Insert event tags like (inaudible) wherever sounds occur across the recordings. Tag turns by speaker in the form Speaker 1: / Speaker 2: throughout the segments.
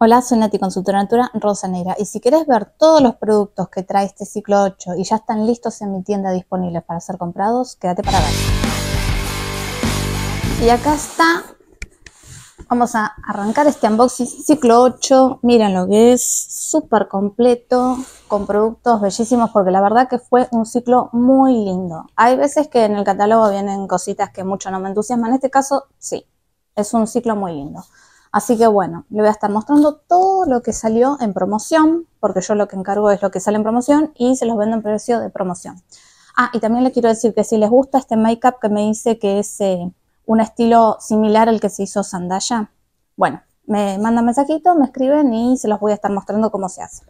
Speaker 1: Hola, soy Nati Consultora Natura Negra y si querés ver todos los productos que trae este ciclo 8 y ya están listos en mi tienda disponibles para ser comprados, quédate para ver. Y acá está, vamos a arrancar este unboxing ciclo 8, miren lo que es, súper completo, con productos bellísimos porque la verdad que fue un ciclo muy lindo. Hay veces que en el catálogo vienen cositas que mucho no me entusiasman, en este caso sí, es un ciclo muy lindo. Así que bueno, le voy a estar mostrando todo lo que salió en promoción, porque yo lo que encargo es lo que sale en promoción y se los vendo en precio de promoción. Ah, y también le quiero decir que si les gusta este make-up que me dice que es eh, un estilo similar al que se hizo Sandaya, bueno, me mandan mensajito, me escriben y se los voy a estar mostrando cómo se hace.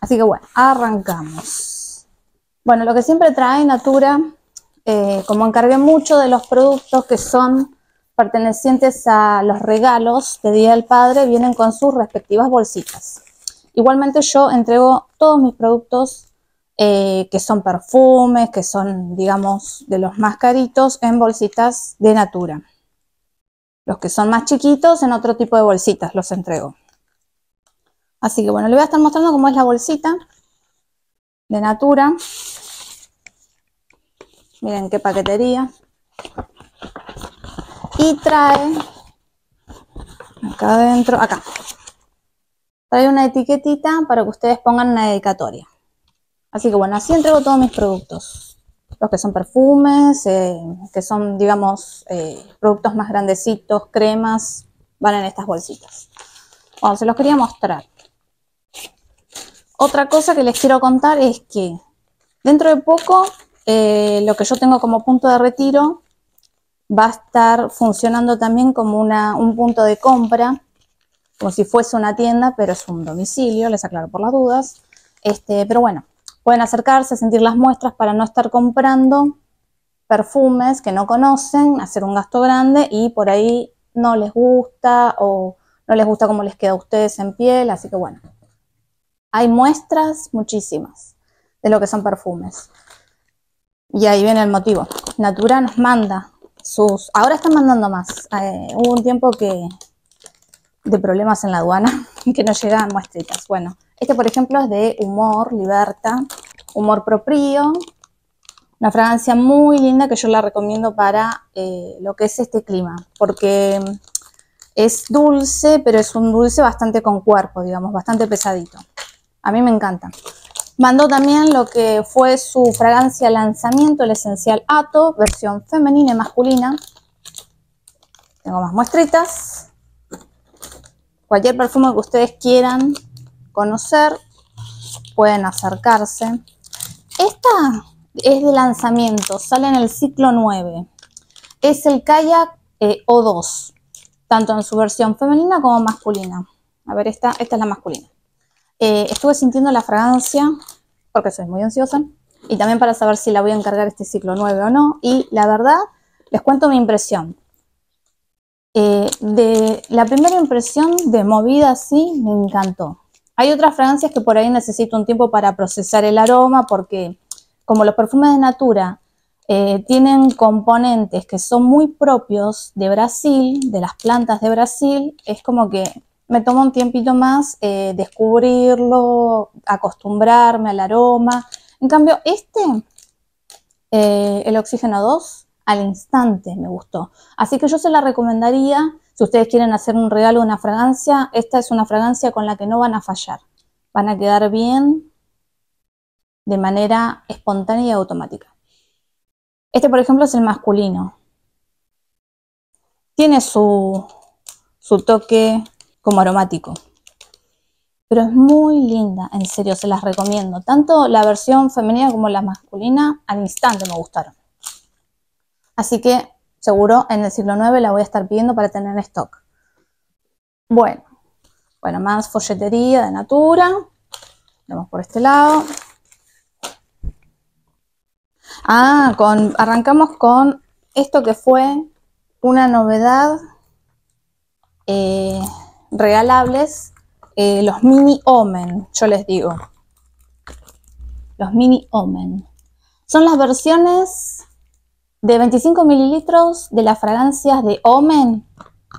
Speaker 1: Así que bueno, arrancamos. Bueno, lo que siempre trae Natura, eh, como encargué mucho de los productos que son pertenecientes a los regalos de Día del Padre vienen con sus respectivas bolsitas. Igualmente yo entrego todos mis productos eh, que son perfumes, que son, digamos, de los más caritos, en bolsitas de Natura. Los que son más chiquitos en otro tipo de bolsitas los entrego. Así que bueno, le voy a estar mostrando cómo es la bolsita de Natura. Miren qué paquetería y trae acá adentro, acá, trae una etiquetita para que ustedes pongan una dedicatoria. Así que bueno, así entrego todos mis productos. Los que son perfumes, eh, que son, digamos, eh, productos más grandecitos, cremas, van en estas bolsitas. Bueno, se los quería mostrar. Otra cosa que les quiero contar es que dentro de poco, eh, lo que yo tengo como punto de retiro va a estar funcionando también como un punto de compra, como si fuese una tienda, pero es un domicilio, les aclaro por las dudas. Este, pero bueno, pueden acercarse, sentir las muestras para no estar comprando perfumes que no conocen, hacer un gasto grande y por ahí no les gusta o no les gusta cómo les queda a ustedes en piel, así que bueno. Hay muestras muchísimas de lo que son perfumes. Y ahí viene el motivo. Natura nos manda Ahora están mandando más. Eh, hubo un tiempo que de problemas en la aduana, (laughs) que no llegaban muestritas. Bueno, este por ejemplo es de Humor, Liberta, Humor Proprio. Una fragancia muy linda que yo la recomiendo para eh, lo que es este clima, porque es dulce, pero es un dulce bastante con cuerpo, digamos, bastante pesadito. A mí me encanta. Mandó también lo que fue su fragancia lanzamiento, el esencial Ato, versión femenina y masculina. Tengo más muestritas. Cualquier perfume que ustedes quieran conocer, pueden acercarse. Esta es de lanzamiento, sale en el ciclo 9. Es el Kayak eh, O2, tanto en su versión femenina como masculina. A ver, esta, esta es la masculina. Eh, estuve sintiendo la fragancia, porque soy muy ansiosa, y también para saber si la voy a encargar este ciclo 9 o no. Y la verdad, les cuento mi impresión. Eh, de la primera impresión de movida sí me encantó. Hay otras fragancias que por ahí necesito un tiempo para procesar el aroma porque como los perfumes de Natura eh, tienen componentes que son muy propios de Brasil, de las plantas de Brasil, es como que me tomó un tiempito más eh, descubrirlo, acostumbrarme al aroma. En cambio, este, eh, el oxígeno 2, al instante me gustó. Así que yo se la recomendaría, si ustedes quieren hacer un regalo, una fragancia, esta es una fragancia con la que no van a fallar. Van a quedar bien de manera espontánea y automática. Este, por ejemplo, es el masculino. Tiene su, su toque como aromático. Pero es muy linda, en serio, se las recomiendo. Tanto la versión femenina como la masculina al instante me gustaron. Así que seguro en el siglo 9 la voy a estar pidiendo para tener stock. Bueno, bueno, más folletería de Natura. Vamos por este lado. Ah, con, arrancamos con esto que fue una novedad. Eh, regalables eh, los mini omen, yo les digo. Los mini omen. Son las versiones de 25 mililitros de las fragancias de omen.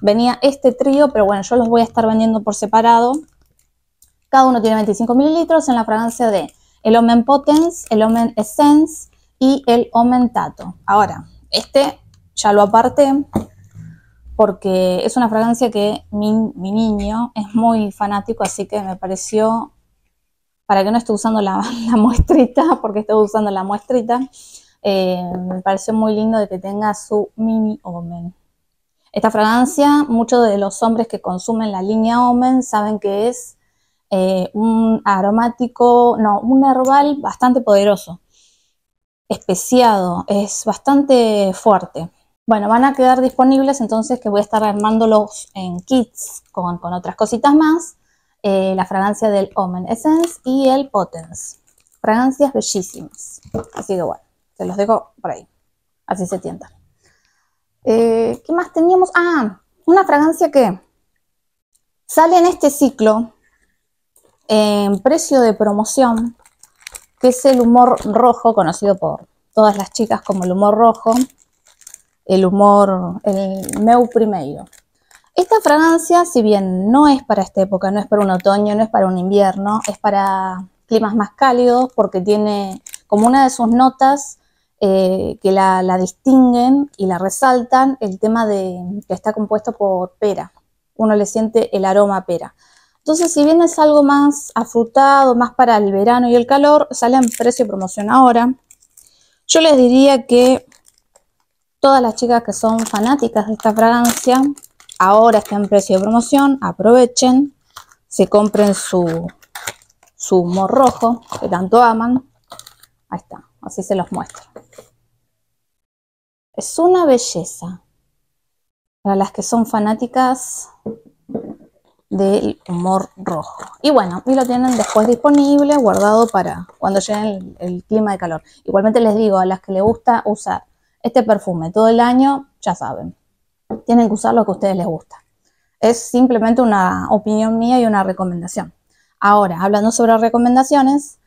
Speaker 1: Venía este trío, pero bueno, yo los voy a estar vendiendo por separado. Cada uno tiene 25 mililitros en la fragancia de el Omen Potence, el Omen Essence y el Omen Tato. Ahora, este ya lo aparté porque es una fragancia que mi, niño es muy fanático, así que me pareció, para que no esté usando la, (laughs) muestrita, porque estoy usando la muestrita, eh, me pareció muy lindo de que tenga su mini omen. Esta fragancia, muchos de los hombres que consumen la línea Omen saben que es eh, un aromático, no, un herbal bastante poderoso, especiado, es bastante fuerte. Bueno, van a quedar disponibles entonces que voy a estar armándolos en kits con, otras cositas más. Eh, la fragancia del Omen Essence y el Potence. Fragancias bellísimas. Así que bueno, se los dejo por ahí. Así se tientan. Eh, ¿Qué más teníamos? Ah, una fragancia que sale en este ciclo en precio de promoción, que es el humor rojo, conocido por todas las chicas como el humor rojo el humor, el meu primeiro. Esta fragancia, si bien no es para esta época, no es para un otoño, no es para un invierno, es para climas más cálidos porque tiene como una de sus notas eh, que la, la, distinguen y la resaltan el tema de que está compuesto por pera. Uno le siente el aroma a pera. Entonces, si bien es algo más afrutado, más para el verano y el calor, sale en precio y promoción ahora. Yo les diría que Todas las chicas que son fanáticas de esta fragancia, ahora está en precio de promoción, aprovechen, se compren su, su humor rojo que tanto aman. Ahí está, así se los muestro. Es una belleza para las que son fanáticas del humor rojo. Y bueno, y lo tienen después disponible, guardado para cuando llegue el, el clima de calor. Igualmente les digo, a las que les gusta usar este perfume todo el año, ya saben, tienen que usar lo que a ustedes les gusta. Es simplemente una opinión mía y una recomendación. Ahora, hablando sobre recomendaciones,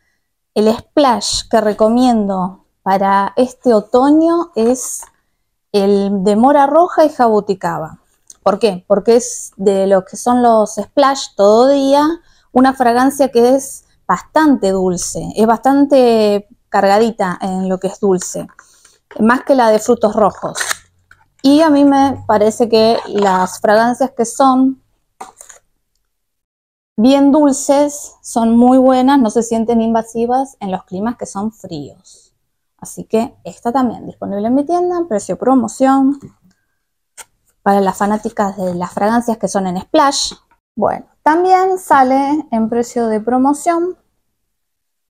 Speaker 1: el splash que recomiendo para este otoño es el de mora roja y jabuticaba. ¿Por qué? Porque es de lo que son los splash todo día, una fragancia que es bastante dulce, es bastante cargadita en lo que es dulce más que la de frutos rojos. Y a mí me parece que las fragancias que son bien dulces son muy buenas, no se sienten invasivas en los climas que son fríos. Así que esta también disponible en mi tienda, precio promoción. Para las fanáticas de las fragancias que son en splash. Bueno, también sale en precio de promoción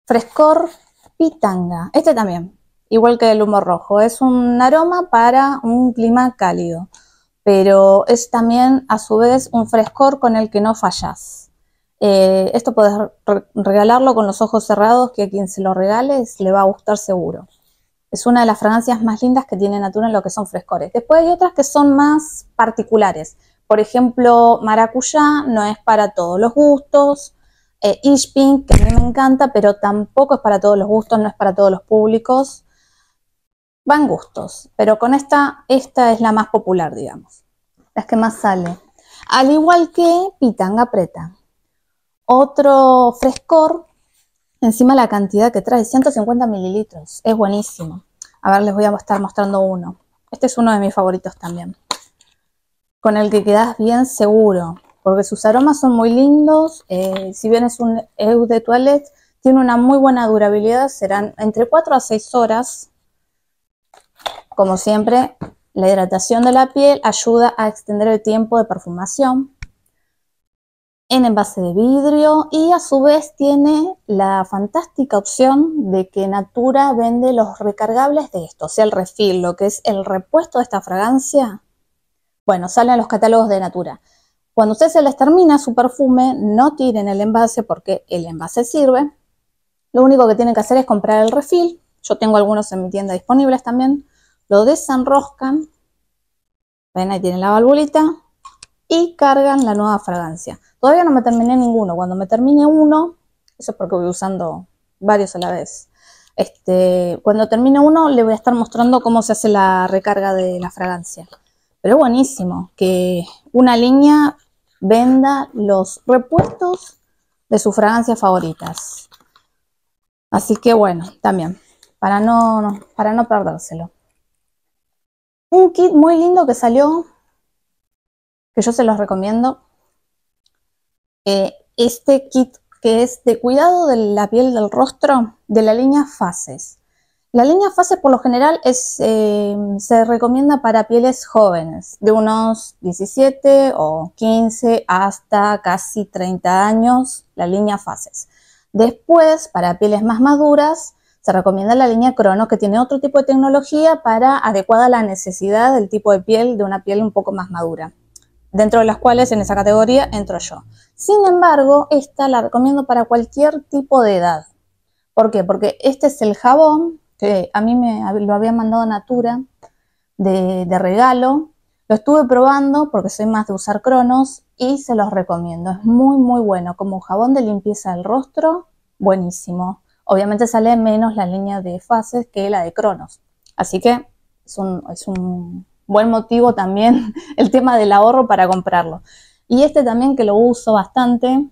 Speaker 1: Frescor Pitanga. Este también, igual que el humo rojo. Es un aroma para un clima cálido, pero es también a su vez un frescor con el que no fallas. Eh, esto puedes regalarlo con los ojos cerrados, que a quien se lo regales le va a gustar seguro. Es una de las fragancias más lindas que tiene Natura en lo que son frescores. Después hay otras que son más particulares. Por ejemplo, maracuyá no es para todos los gustos. Eh, pink que a mí me encanta, pero tampoco es para todos los gustos, no es para todos los públicos van gustos, pero con esta, esta es la más popular, digamos, las que más sale. Al igual que pitanga preta. Otro frescor, encima la cantidad que trae, 150 mililitros, es buenísimo. A ver, les voy a estar mostrando uno. Este es uno de mis favoritos también. Con el que quedas bien seguro, porque sus aromas son muy lindos. Eh, si bien es un Eau de Toilette, tiene una muy buena durabilidad, serán entre 4 a 6 horas como siempre, la hidratación de la piel ayuda a extender el tiempo de perfumación en envase de vidrio y a su vez tiene la fantástica opción de que Natura vende los recargables de esto, o sea, el refil, lo que es el repuesto de esta fragancia. Bueno, salen los catálogos de Natura. Cuando usted se les termina su perfume, no tiren el envase porque el envase sirve. Lo único que tienen que hacer es comprar el refil. Yo tengo algunos en mi tienda disponibles también lo desenroscan, ven ahí tienen la valvulita, y cargan la nueva fragancia. Todavía no me terminé ninguno, cuando me termine uno, eso es porque voy usando varios a la vez. Este, cuando termine uno le voy a estar mostrando cómo se hace la recarga de la fragancia. Pero buenísimo, que una línea venda los repuestos de sus fragancias favoritas. Así que bueno, también, para no, para no perdérselo. Un kit muy lindo que salió, que yo se los recomiendo. Eh, este kit que es de cuidado de la piel del rostro de la línea Fases. La línea Fases por lo general es, eh, se recomienda para pieles jóvenes, de unos 17 o 15 hasta casi 30 años, la línea Fases. Después, para pieles más maduras, se recomienda la línea Cronos, que tiene otro tipo de tecnología para adecuada a la necesidad del tipo de piel, de una piel un poco más madura, dentro de las cuales en esa categoría entro yo. Sin embargo, esta la recomiendo para cualquier tipo de edad. ¿Por qué? Porque este es el jabón que a mí me lo había mandado Natura de, regalo. Lo estuve probando porque soy más de usar cronos y se los recomiendo. Es muy, muy bueno. Como jabón de limpieza del rostro, buenísimo. Obviamente sale menos la línea de fases que la de Cronos. Así que es un, buen motivo también (laughs) el tema del ahorro para comprarlo. Y este también que lo uso bastante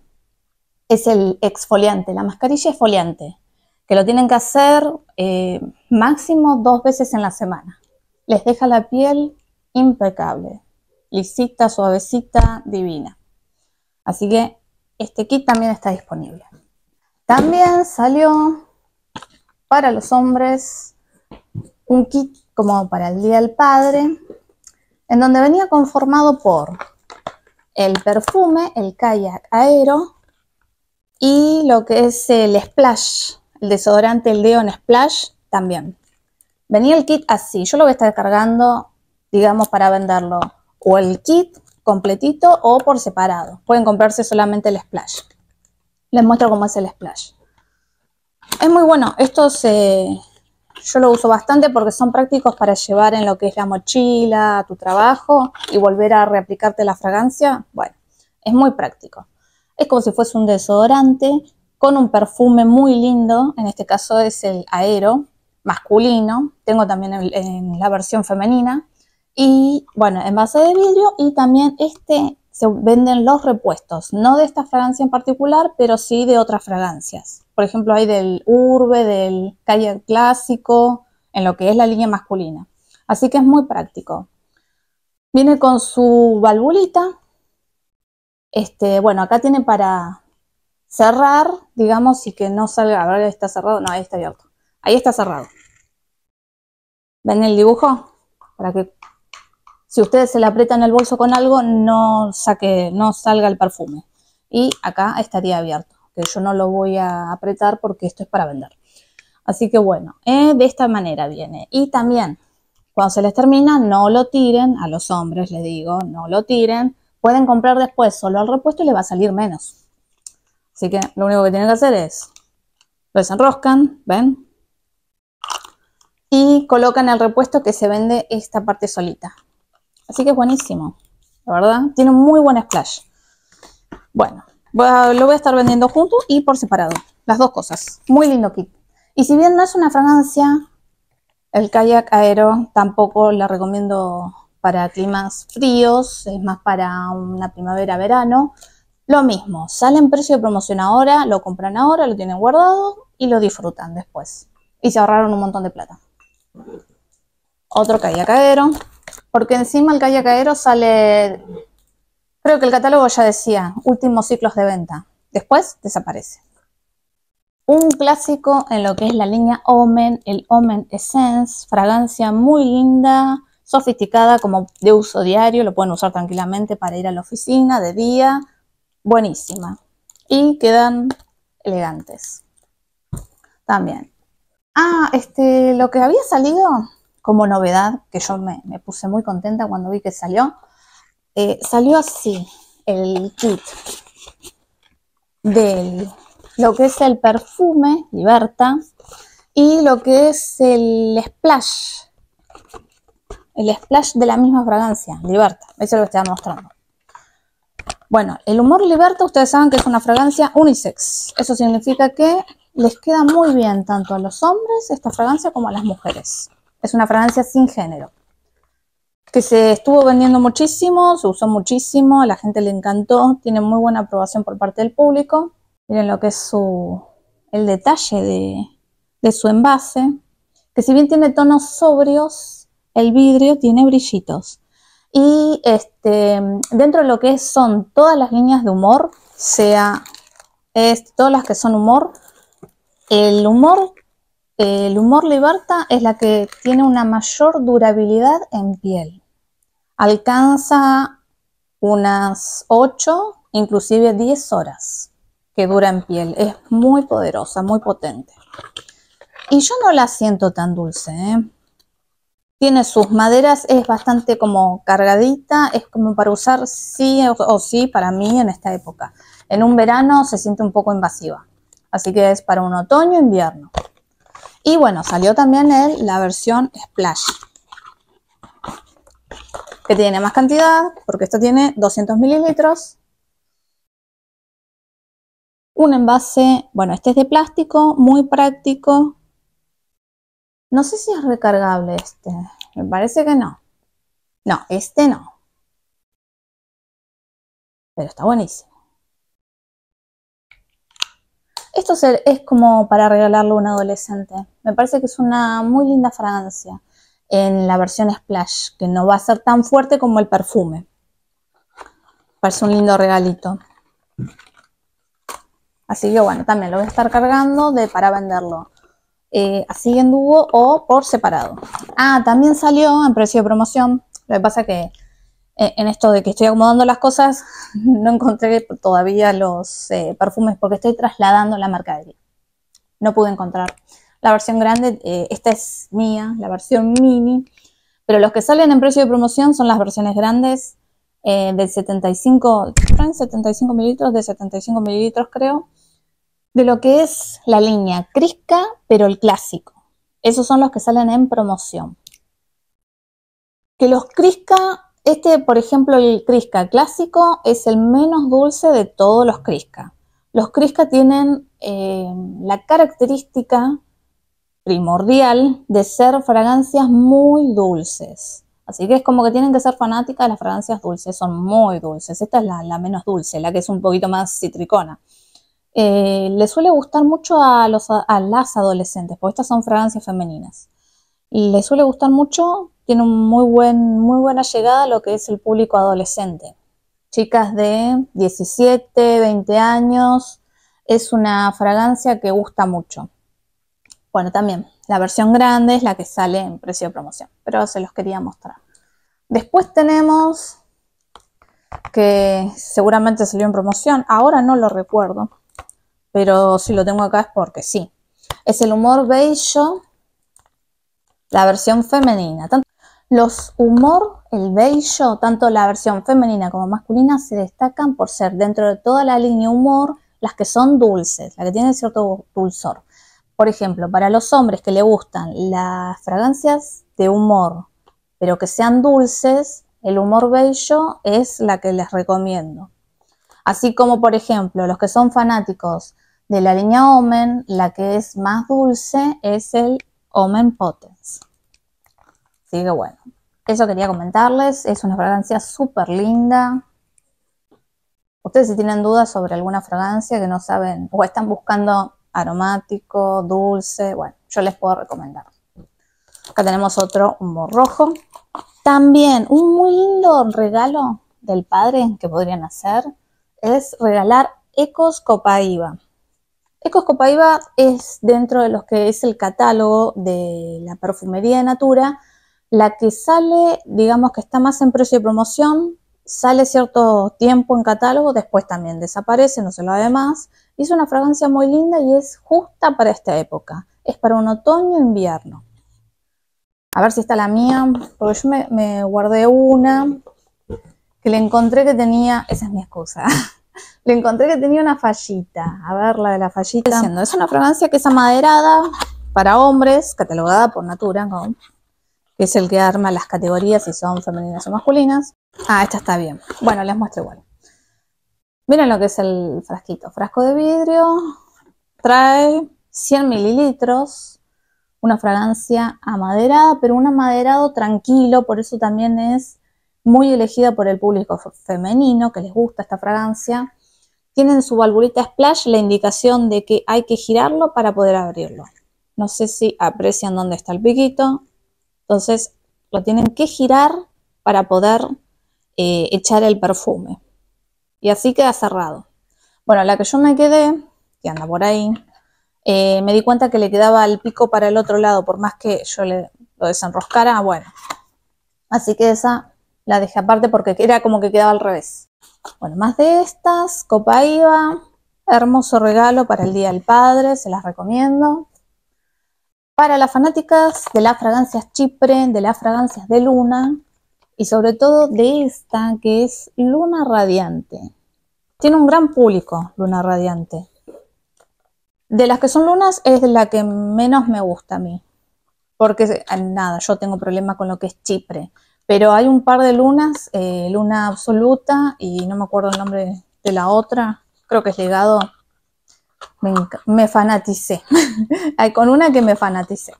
Speaker 1: es el exfoliante, la mascarilla exfoliante, que lo tienen que hacer eh, máximo dos veces en la semana. Les deja la piel impecable, lisita, suavecita, divina. Así que este kit también está disponible. También salió para los hombres un kit como para el Día del Padre, en donde venía conformado por el perfume, el kayak aero y lo que es el splash, el desodorante, el Deon Splash también. Venía el kit así, yo lo voy a estar cargando, digamos, para venderlo o el kit completito o por separado. Pueden comprarse solamente el splash les muestro cómo es el splash. Es muy bueno, estos yo lo uso bastante porque son prácticos para llevar en lo que es la mochila, tu trabajo y volver a reaplicarte la fragancia. Bueno, es muy práctico. Es como si fuese un desodorante con un perfume muy lindo, en este caso es el Aero masculino, tengo también la versión femenina. Y bueno, en base de vidrio y también este se venden los repuestos, no de esta fragancia en particular, pero sí de otras fragancias. Por ejemplo, hay del Urbe, del Calle Clásico, en lo que es la línea masculina. Así que es muy práctico. Viene con su valvulita. Este, bueno, acá tiene para cerrar, digamos, y que no salga. Ahora está cerrado. No, ahí está abierto. Ahí está cerrado. ¿Ven el dibujo? Para que si ustedes se le aprietan el bolso con algo, no, no salga el perfume. Y acá estaría abierto, que yo no lo voy a apretar porque esto es para vender. Así que bueno, eh, de esta manera viene. Y también, cuando se les termina, no lo tiren, a los hombres les digo, no lo tiren. Pueden comprar después solo al repuesto y les va a salir menos. Así que lo único que tienen que hacer es, lo desenroscan, ¿ven? Y colocan el repuesto que se vende esta parte solita. Así que es buenísimo, la verdad. Tiene un muy buen splash. Bueno, lo voy a estar vendiendo junto y por separado. Las dos cosas. Muy lindo kit. Y si bien no es una fragancia, el kayak aero tampoco la recomiendo para climas fríos. Es más para una primavera-verano. Lo mismo, sale en precio de promoción ahora, lo compran ahora, lo tienen guardado y lo disfrutan después. Y se ahorraron un montón de plata. Otro kayak aero porque encima el Calle Caero sale, creo que el catálogo ya decía, últimos ciclos de venta. Después desaparece. Un clásico en lo que es la línea Omen, el Omen Essence, fragancia muy linda, sofisticada, como de uso diario, lo pueden usar tranquilamente para ir a la oficina, de día, buenísima. Y quedan elegantes. También. Ah, este, lo que había salido como novedad, que yo me, puse muy contenta cuando vi que salió. Eh, salió así el kit de lo que es el perfume Liberta y lo que es el splash, el splash de la misma fragancia, Liberta, eso es lo que estaba mostrando. Bueno, el humor Liberta ustedes saben que es una fragancia unisex, eso significa que les queda muy bien tanto a los hombres esta fragancia como a las mujeres. Es una fragancia sin género. Que se estuvo vendiendo muchísimo, se usó muchísimo, a la gente le encantó, tiene muy buena aprobación por parte del público. Miren lo que es su, el detalle de, su envase. Que si bien tiene tonos sobrios, el vidrio tiene brillitos. Y este, dentro de lo que son todas las líneas de humor, sea este, todas las que son humor, el humor el humor liberta es la que tiene una mayor durabilidad en piel. Alcanza unas 8, inclusive 10 horas que dura en piel. Es muy poderosa, muy potente. Y yo no la siento tan dulce. ¿eh? Tiene sus maderas, es bastante como cargadita, es como para usar sí o, o sí para mí en esta época. En un verano se siente un poco invasiva, así que es para un otoño-invierno. Y bueno, salió también el, la versión Splash, que tiene más cantidad, porque esto tiene 200 mililitros. Un envase, bueno, este es de plástico, muy práctico. No sé si es recargable este, me parece que no. No, este no. Pero está buenísimo. Esto es como para regalarlo a un adolescente. Me parece que es una muy linda fragancia en la versión splash, que no va a ser tan fuerte como el perfume. Parece un lindo regalito. Así que bueno, también lo voy a estar cargando de, para venderlo. Eh, así en dúo o por separado. Ah, también salió en precio de promoción. Lo que pasa es que eh, en esto de que estoy acomodando las cosas, (laughs) no encontré todavía los eh, perfumes porque estoy trasladando la mercadería. No pude encontrar la versión grande, eh, esta es mía, la versión mini, pero los que salen en precio de promoción son las versiones grandes eh, 75, 75 mililitros, de 75 mililitros creo, de lo que es la línea Crisca, pero el clásico. Esos son los que salen en promoción. Que los Crisca este, por ejemplo, el Crisca clásico es el menos dulce de todos los Crisca. Los Crisca tienen eh, la característica primordial de ser fragancias muy dulces. Así que es como que tienen que ser fanáticas de las fragancias dulces, son muy dulces. Esta es la, menos dulce, la que es un poquito más citricona. Eh, le suele gustar mucho a, a las adolescentes, porque estas son fragancias femeninas. Le suele gustar mucho tiene un muy, buen, muy buena llegada lo que es el público adolescente. Chicas de 17, 20 años, es una fragancia que gusta mucho. Bueno, también la versión grande es la que sale en precio de promoción, pero se los quería mostrar. Después tenemos que seguramente salió en promoción, ahora no lo recuerdo, pero si lo tengo acá es porque sí. Es el humor bello, la versión femenina. Los humor, el bello, tanto la versión femenina como masculina, se destacan por ser dentro de toda la línea humor las que son dulces, la que tienen cierto dulzor. Por ejemplo, para los hombres que le gustan las fragancias de humor, pero que sean dulces, el humor bello es la que les recomiendo. Así como, por ejemplo, los que son fanáticos de la línea Omen, la que es más dulce es el Omen potter. Así que bueno, eso quería comentarles. Es una fragancia súper linda. Ustedes si tienen dudas sobre alguna fragancia que no saben o están buscando aromático, dulce, bueno, yo les puedo recomendar. Acá tenemos otro morrojo. rojo. También un muy lindo regalo del padre que podrían hacer es regalar Ecos Copaiba. Ecos Copaiba es dentro de los que es el catálogo de la perfumería de Natura la que sale, digamos que está más en precio de promoción, sale cierto tiempo en catálogo, después también desaparece, no se lo ve más. Y es una fragancia muy linda y es justa para esta época. Es para un otoño-invierno. A ver si está la mía, porque yo me, guardé una que le encontré que tenía, esa es mi excusa, (laughs) le encontré que tenía una fallita. A ver, la de la fallita. Es una fragancia que es amaderada para hombres, catalogada por Natura, que es el que arma las categorías, si son femeninas o masculinas. Ah, esta está bien. Bueno, les muestro igual. Miren lo que es el frasquito. Frasco de vidrio. Trae 100 mililitros. Una fragancia amaderada, pero un amaderado tranquilo. Por eso también es muy elegida por el público femenino que les gusta esta fragancia. Tiene en su valvulita splash la indicación de que hay que girarlo para poder abrirlo. No sé si aprecian dónde está el piquito. Entonces lo tienen que girar para poder eh, echar el perfume. Y así queda cerrado. Bueno, la que yo me quedé, que anda por ahí, eh, me di cuenta que le quedaba el pico para el otro lado, por más que yo le, lo desenroscara, bueno. Así que esa la dejé aparte porque era como que quedaba al revés. Bueno, más de estas, copa iba, hermoso regalo para el Día del Padre, se las recomiendo para las fanáticas de las fragancias Chipre, de las fragancias de Luna y sobre todo de esta que es Luna Radiante. Tiene un gran público Luna Radiante. De las que son lunas es la que menos me gusta a mí. Porque ah, nada, yo tengo problema con lo que es Chipre. Pero hay un par de lunas, eh, Luna Absoluta y no me acuerdo el nombre de la otra, creo que es legado me, me fanaticé. (laughs) Con una que me fanaticé.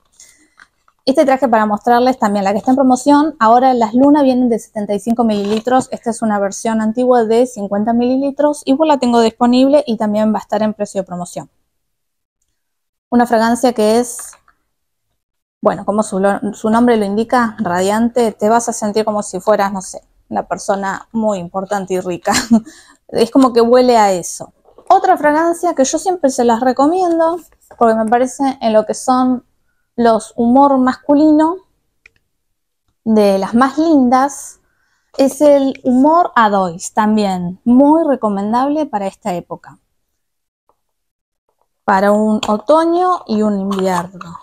Speaker 1: Este traje para mostrarles también, la que está en promoción, ahora las lunas vienen de 75 mililitros, esta es una versión antigua de 50 mililitros, igual pues la tengo disponible y también va a estar en precio de promoción. Una fragancia que es, bueno, como su, su nombre lo indica, radiante, te vas a sentir como si fueras, no sé, una persona muy importante y rica. (laughs) es como que huele a eso. Otra fragancia que yo siempre se las recomiendo, porque me parece en lo que son los humor masculino, de las más lindas, es el humor Adois también, muy recomendable para esta época. Para un otoño y un invierno.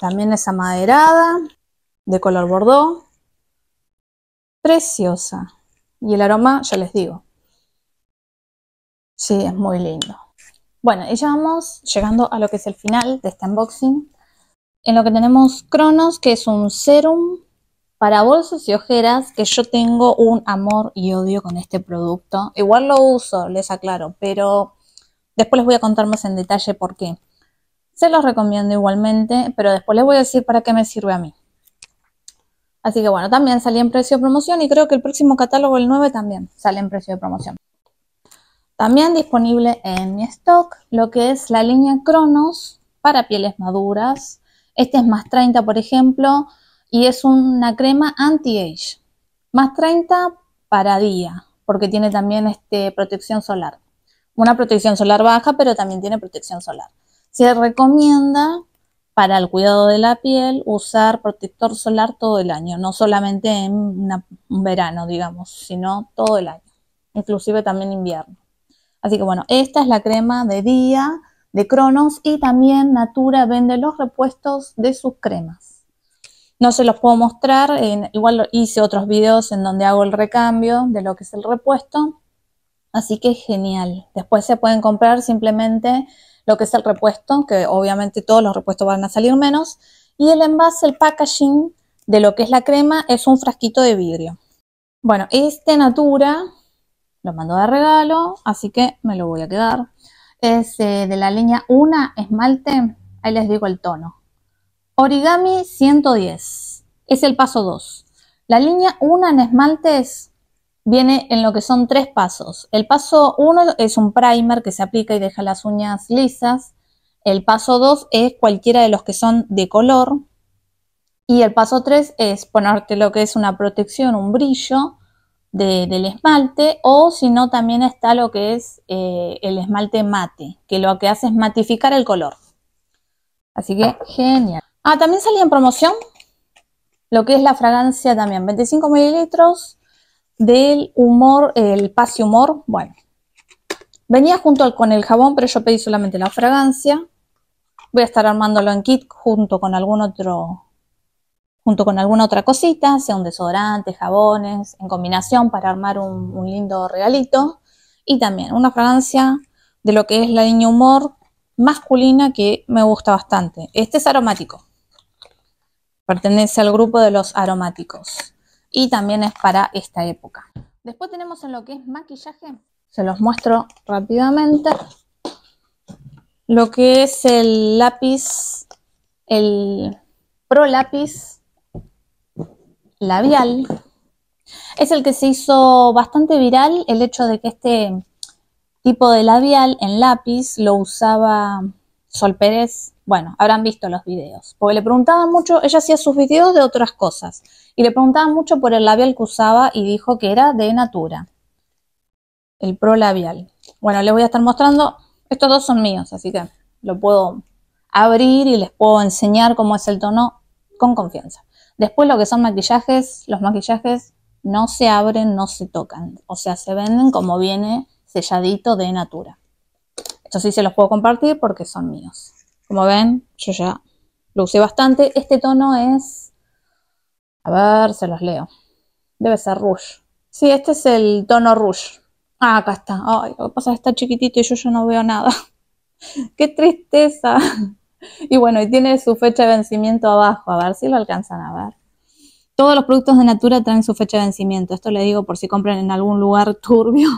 Speaker 1: También es amaderada, de color bordeaux, preciosa. Y el aroma, ya les digo, Sí, es muy lindo. Bueno, y ya vamos llegando a lo que es el final de este unboxing. En lo que tenemos Cronos, que es un serum para bolsos y ojeras, que yo tengo un amor y odio con este producto. Igual lo uso, les aclaro, pero después les voy a contar más en detalle por qué. Se los recomiendo igualmente, pero después les voy a decir para qué me sirve a mí. Así que bueno, también salí en precio de promoción y creo que el próximo catálogo, el 9, también sale en precio de promoción. También disponible en mi stock lo que es la línea Cronos para pieles maduras. Este es más 30, por ejemplo, y es una crema anti-age. Más 30 para día, porque tiene también este, protección solar. Una protección solar baja, pero también tiene protección solar. Se recomienda para el cuidado de la piel usar protector solar todo el año, no solamente en un verano, digamos, sino todo el año, inclusive también invierno. Así que bueno, esta es la crema de día de Cronos y también Natura vende los repuestos de sus cremas. No se los puedo mostrar, igual hice otros videos en donde hago el recambio de lo que es el repuesto. Así que genial. Después se pueden comprar simplemente lo que es el repuesto, que obviamente todos los repuestos van a salir menos. Y el envase, el packaging de lo que es la crema es un frasquito de vidrio. Bueno, este Natura lo mandó de regalo, así que me lo voy a quedar. Es este, de la línea 1 esmalte, ahí les digo el tono. Origami 110, es el paso 2. La línea 1 en esmaltes viene en lo que son tres pasos. El paso 1 es un primer que se aplica y deja las uñas lisas. El paso 2 es cualquiera de los que son de color. Y el paso 3 es ponerte lo que es una protección, un brillo del esmalte o si no también está lo que es eh, el esmalte mate, que lo que hace es matificar el color. Así que genial. Ah, también salía en promoción lo que es la fragancia también, 25 mililitros del humor, el pase humor, bueno. Venía junto con el jabón, pero yo pedí solamente la fragancia. Voy a estar armándolo en kit junto con algún otro junto con alguna otra cosita, sea un desodorante, jabones, en combinación para armar un, lindo regalito. Y también una fragancia de lo que es la línea humor masculina que me gusta bastante. Este es aromático. Pertenece al grupo de los aromáticos. Y también es para esta época. Después tenemos en lo que es maquillaje. Se los muestro rápidamente. Lo que es el lápiz, el pro lápiz labial. Es el que se hizo bastante viral el hecho de que este tipo de labial en lápiz lo usaba Sol Pérez. Bueno, habrán visto los videos, porque le preguntaban mucho, ella hacía sus videos de otras cosas, y le preguntaban mucho por el labial que usaba y dijo que era de Natura, el Pro Labial. Bueno, les voy a estar mostrando, estos dos son míos, así que lo puedo abrir y les puedo enseñar cómo es el tono con confianza. Después lo que son maquillajes, los maquillajes no se abren, no se tocan. O sea, se venden como viene selladito de Natura. Estos sí se los puedo compartir porque son míos. Como ven, yo ya lo usé bastante. Este tono es... A ver, se los leo. Debe ser Rouge. Sí, este es el tono Rouge. Ah, acá está. Ay, lo que pasa es que está chiquitito y yo ya no veo nada. (laughs) ¡Qué tristeza! Y bueno, y tiene su fecha de vencimiento abajo, a ver si lo alcanzan a ver. Todos los productos de Natura traen su fecha de vencimiento. Esto le digo por si compran en algún lugar (laughs) turbio,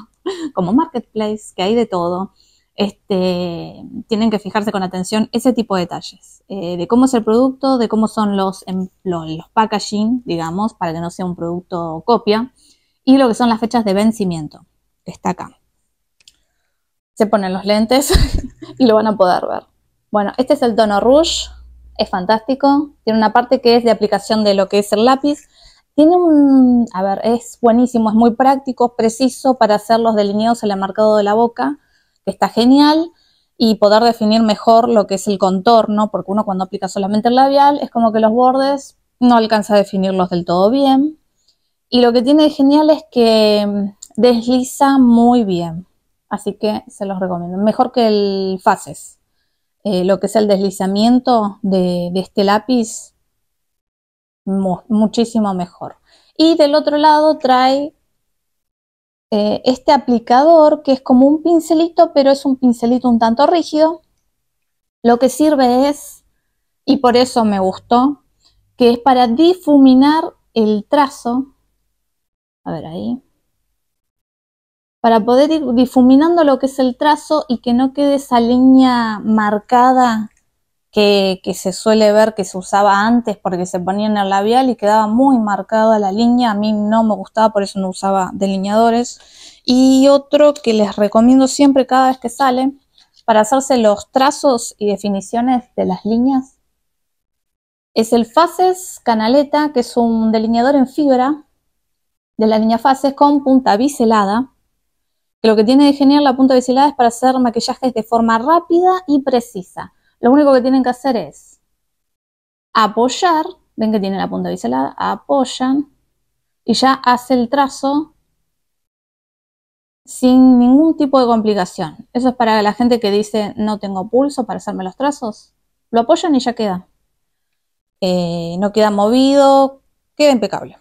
Speaker 1: como Marketplace, que hay de todo. Este, tienen que fijarse con atención ese tipo de detalles, eh, de cómo es el producto, de cómo son em, los, packaging, digamos, para que no sea un producto copia, y lo que son las fechas de vencimiento, está acá. Se ponen los lentes (laughs) y lo van a poder ver. Bueno, este es el tono Rouge, es fantástico. Tiene una parte que es de aplicación de lo que es el lápiz. Tiene un, a ver, es buenísimo, es muy práctico, preciso para hacer los delineados en el marcado de la boca, que está genial, y poder definir mejor lo que es el contorno, porque uno cuando aplica solamente el labial es como que los bordes no alcanza a definirlos del todo bien. Y lo que tiene de genial es que mm, desliza muy bien, así que se los recomiendo, mejor que el Faces. Eh, lo que es el deslizamiento de, este lápiz muchísimo mejor. Y del otro lado trae eh, este aplicador que es como un pincelito, pero es un pincelito un tanto rígido. Lo que sirve es, y por eso me gustó, que es para difuminar el trazo. A ver ahí para poder ir difuminando lo que es el trazo y que no quede esa línea marcada que, se suele ver que se usaba antes porque se ponía en el labial y quedaba muy marcada la línea. A mí no me gustaba, por eso no usaba delineadores. Y otro que les recomiendo siempre cada vez que salen para hacerse los trazos y definiciones de las líneas es el Faces Canaleta, que es un delineador en fibra de la línea Faces con punta biselada lo que tiene de genial la punta biselada es para hacer maquillajes de forma rápida y precisa. Lo único que tienen que hacer es apoyar, ven que tiene la punta biselada, apoyan y ya hace el trazo sin ningún tipo de complicación. Eso es para la gente que dice no tengo pulso para hacerme los trazos. Lo apoyan y ya queda. Eh, no queda movido, queda impecable.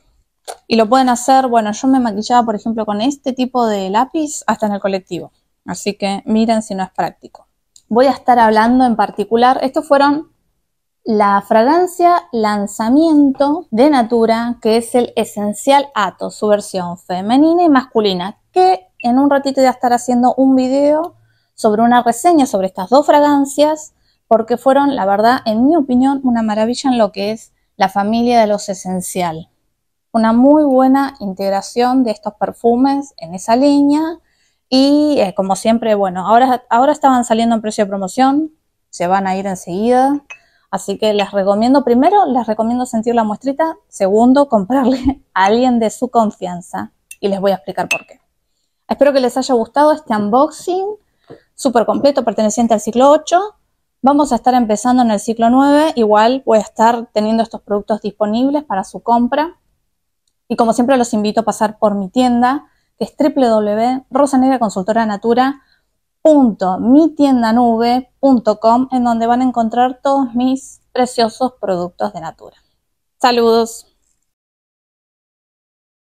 Speaker 1: Y lo pueden hacer, bueno, yo me maquillaba, por ejemplo, con este tipo de lápiz hasta en el colectivo. Así que miren si no es práctico. Voy a estar hablando en particular, estos fueron la fragancia lanzamiento de Natura, que es el esencial Ato, su versión femenina y masculina, que en un ratito voy a estar haciendo un video sobre una reseña sobre estas dos fragancias, porque fueron, la verdad, en mi opinión, una maravilla en lo que es la familia de los esencial una muy buena integración de estos perfumes en esa línea. Y eh, como siempre, bueno, ahora, ahora estaban saliendo en precio de promoción, se van a ir enseguida. Así que les recomiendo, primero, les recomiendo sentir la muestrita. Segundo, comprarle a alguien de su confianza. Y les voy a explicar por qué. Espero que les haya gustado este unboxing súper completo perteneciente al ciclo 8. Vamos a estar empezando en el ciclo 9, igual voy a estar teniendo estos productos disponibles para su compra. Y como siempre los invito a pasar por mi tienda, que es www.rosanegraconsultoranatura.mitiendanube.com, en donde van a encontrar todos mis preciosos productos de Natura. Saludos.